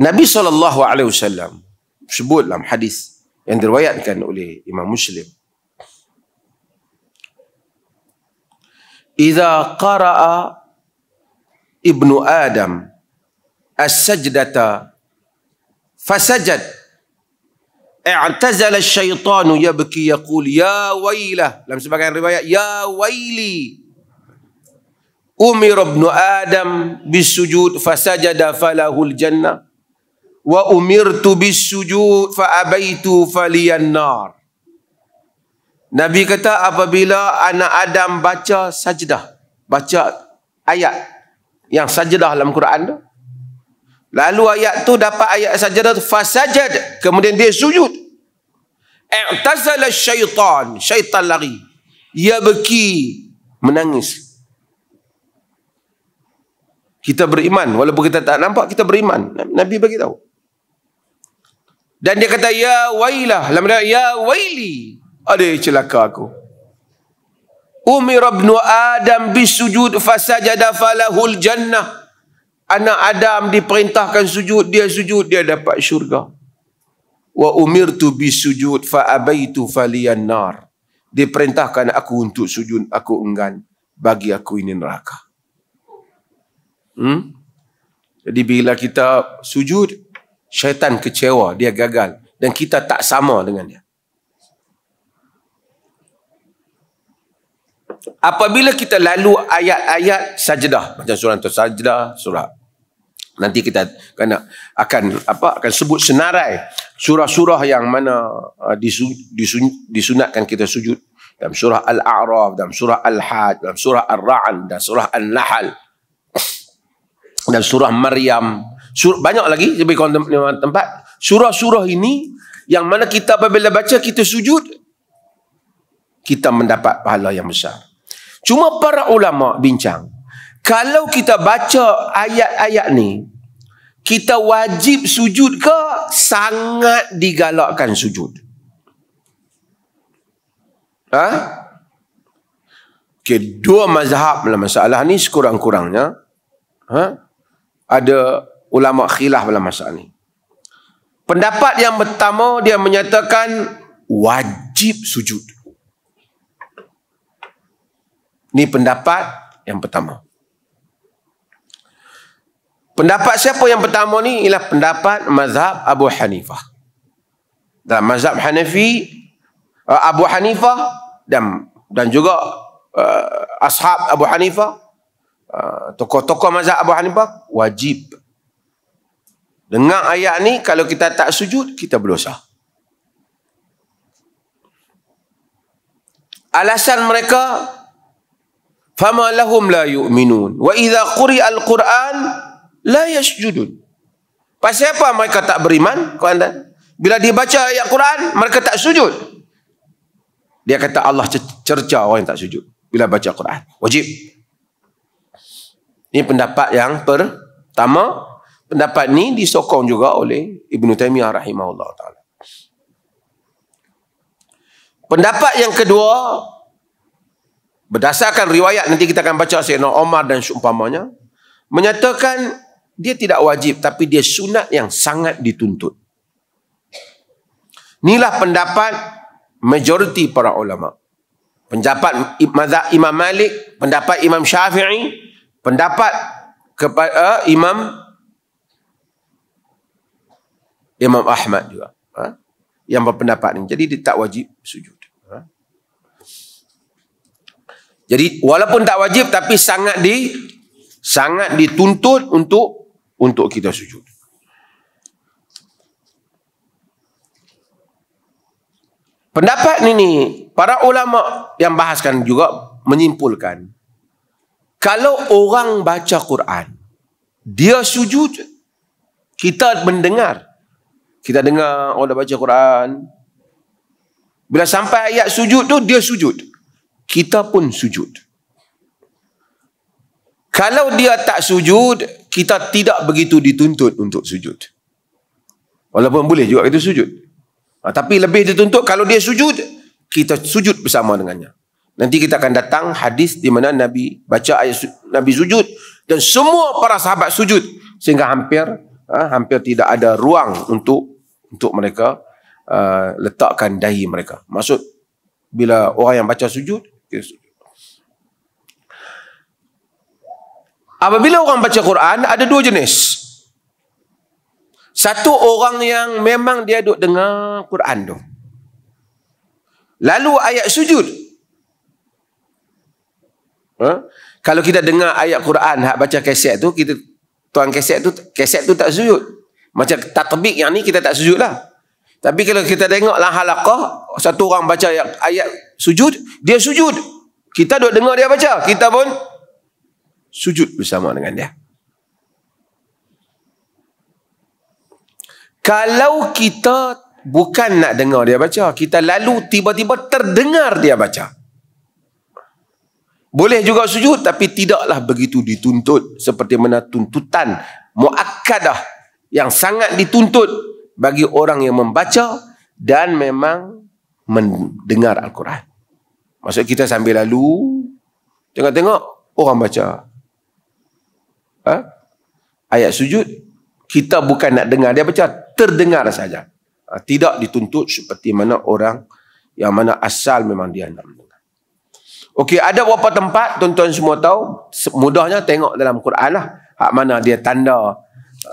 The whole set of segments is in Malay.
Nabi SAW sebut dalam hadis yang diriwayatkan oleh Imam Muslim. Iza qara'a ibnu Adam as-sajdata fasajad i'tazala asyaitanu yabki yaqul ya wailah dalam sebagian riwayat ya waili umir ibnu Adam bisujud fasajada falahul jannah wa umirtu sujud fa abaitu falian nar Nabi kata apabila anak Adam baca sajdah baca ayat yang sajdah dalam Quran tu lalu ayat tu dapat ayat sajdah tu fasajad kemudian dia sujud i'tazala syaitan syaitan lari ia beki menangis kita beriman walaupun kita tak nampak kita beriman Nabi bagi tahu dan dia kata, Ya wailah. Dalam dia, Ya waili. Ada celaka aku. Umir ibn Adam bisujud fasajada falahul jannah. Anak Adam diperintahkan sujud, dia sujud, dia dapat syurga. Wa umirtu bisujud fa faabaitu falian nar. Diperintahkan aku untuk sujud, aku enggan. Bagi aku ini neraka. Hmm? Jadi bila kita sujud, syaitan kecewa dia gagal dan kita tak sama dengan dia apabila kita lalu ayat-ayat sajadah, macam surah tu sajdah surah nanti kita kena akan apa akan sebut senarai surah-surah yang mana uh, disu, disu, disunatkan kita sujud dalam surah al-a'raf dalam surah al-hajj dalam surah al rad dalam surah al nahl dalam surah maryam Sur banyak lagi lebih kurang tempat surah-surah ini yang mana kita apabila baca kita sujud kita mendapat pahala yang besar cuma para ulama bincang kalau kita baca ayat-ayat ni kita wajib sujud ke sangat digalakkan sujud ha Okay, mazhab dalam masalah ni sekurang-kurangnya ha? ada ulama khilaf dalam masalah ini. Pendapat yang pertama dia menyatakan wajib sujud. Ini pendapat yang pertama. Pendapat siapa yang pertama ni ialah pendapat mazhab Abu Hanifah. Dalam mazhab Hanafi, uh, Abu Hanifah dan dan juga uh, ashab Abu Hanifah, uh, tokoh-tokoh mazhab Abu Hanifah wajib Dengar ayat ni, kalau kita tak sujud, kita berdosa. Alasan mereka, fama فَمَا لَهُمْ لَا يُؤْمِنُونَ وَإِذَا قُرِيَ Quran la yasjudun. Pasal apa mereka tak beriman? Kuantan? Bila dia baca ayat Quran, mereka tak sujud. Dia kata Allah cerca orang yang tak sujud. Bila baca Quran. Wajib. Ini pendapat yang pertama pendapat ni disokong juga oleh Ibnu Taimiyah rahimahullah ta'ala. Pendapat yang kedua, berdasarkan riwayat nanti kita akan baca Sayyidina Omar dan seumpamanya, menyatakan dia tidak wajib tapi dia sunat yang sangat dituntut. Inilah pendapat majoriti para ulama. Pendapat Imam Malik, pendapat Imam Syafi'i, pendapat kepada uh, eh, Imam Imam Ahmad juga ha? yang berpendapat ini. Jadi dia tak wajib sujud. Ha? Jadi walaupun tak wajib tapi sangat di sangat dituntut untuk untuk kita sujud. Pendapat ini para ulama yang bahaskan juga menyimpulkan kalau orang baca Quran dia sujud kita mendengar kita dengar orang dah baca Quran. Bila sampai ayat sujud tu, dia sujud. Kita pun sujud. Kalau dia tak sujud, kita tidak begitu dituntut untuk sujud. Walaupun boleh juga kita sujud. Ha, tapi lebih dituntut kalau dia sujud, kita sujud bersama dengannya. Nanti kita akan datang hadis di mana Nabi baca ayat Nabi sujud dan semua para sahabat sujud sehingga hampir uh, hampir tidak ada ruang untuk untuk mereka uh, letakkan dahi mereka. Maksud bila orang yang baca sujud yes. Apabila orang baca Quran ada dua jenis. Satu orang yang memang dia duduk dengar Quran tu. Lalu ayat sujud. Huh? Ha? Kalau kita dengar ayat Quran hak baca kaset tu kita tuan keset tu keset tu tak sujud macam tatbik yang ni kita tak sujud lah tapi kalau kita tengok lah halakah satu orang baca ayat, ayat sujud dia sujud kita duduk dengar dia baca kita pun sujud bersama dengan dia kalau kita bukan nak dengar dia baca kita lalu tiba-tiba terdengar dia baca boleh juga sujud tapi tidaklah begitu dituntut seperti mana tuntutan muakkadah yang sangat dituntut bagi orang yang membaca dan memang mendengar Al-Quran. Maksud kita sambil lalu tengok-tengok orang baca. Ha? Ayat sujud kita bukan nak dengar dia baca terdengar saja. Ha, tidak dituntut seperti mana orang yang mana asal memang dia nak Okey, ada beberapa tempat tuan-tuan semua tahu mudahnya tengok dalam Quran lah. Hak mana dia tanda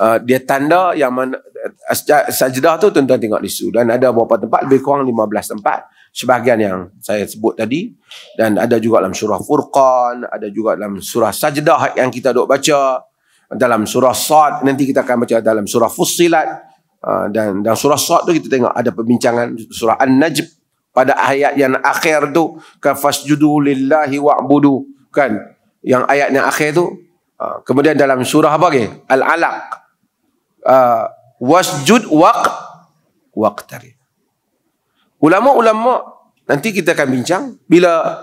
uh, dia tanda yang mana uh, sajdah tu tuan-tuan tengok di situ dan ada beberapa tempat lebih kurang 15 tempat sebahagian yang saya sebut tadi dan ada juga dalam surah Furqan, ada juga dalam surah sajdah yang kita dok baca dalam surah Sad nanti kita akan baca dalam surah Fussilat uh, dan dalam surah Sad tu kita tengok ada perbincangan surah An-Najm pada ayat yang akhir tu kafasjudu lillahi wa'budu kan yang ayat yang akhir tu ha, kemudian dalam surah apa ke al-alaq ha, wasjud waq waqtari ulama-ulama nanti kita akan bincang bila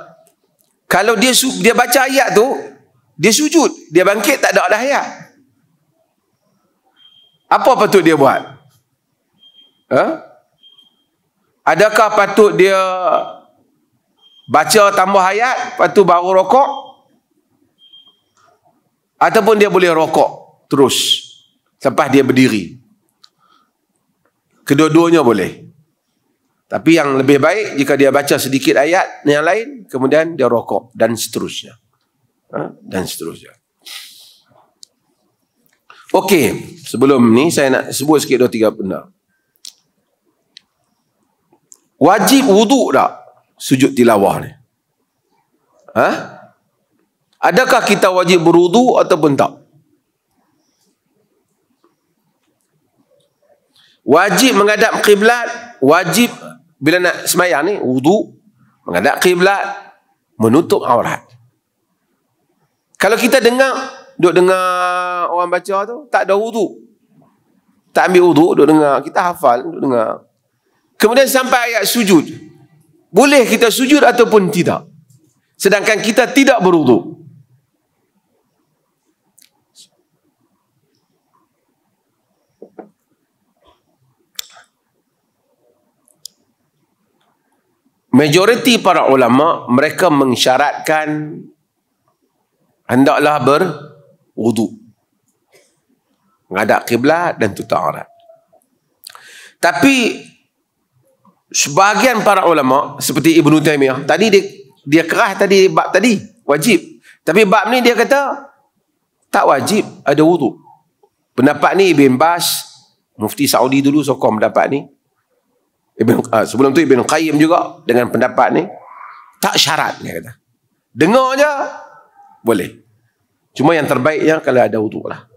kalau dia dia baca ayat tu dia sujud dia bangkit tak ada dah ayat apa patut dia buat ha Adakah patut dia baca tambah ayat, lepas tu baru rokok? Ataupun dia boleh rokok terus sampai dia berdiri? Kedua-duanya boleh. Tapi yang lebih baik jika dia baca sedikit ayat yang lain, kemudian dia rokok dan seterusnya. Ha? Dan seterusnya. Okey, sebelum ni saya nak sebut sikit dua tiga benda. Wajib wuduk tak sujud tilawah ni? Ha? Adakah kita wajib berwuduk ataupun tak? Wajib menghadap kiblat, wajib bila nak sembahyang ni wuduk, menghadap kiblat, menutup aurat. Kalau kita dengar duk dengar orang baca tu tak ada wudu, Tak ambil wudu, duk dengar, kita hafal duk dengar. Kemudian sampai ayat sujud. Boleh kita sujud ataupun tidak. Sedangkan kita tidak berudu. Majoriti para ulama mereka mensyaratkan hendaklah berwuduk. Menghadap kiblat dan tutup aurat. Tapi sebahagian para ulama seperti Ibnu Taimiyah tadi dia dia kerah tadi bab tadi wajib tapi bab ni dia kata tak wajib ada wudu pendapat ni Ibn Bas mufti Saudi dulu sokong pendapat ni Ibn, uh, sebelum tu Ibn Qayyim juga dengan pendapat ni tak syarat dia kata dengar je boleh cuma yang terbaiknya kalau ada wudu lah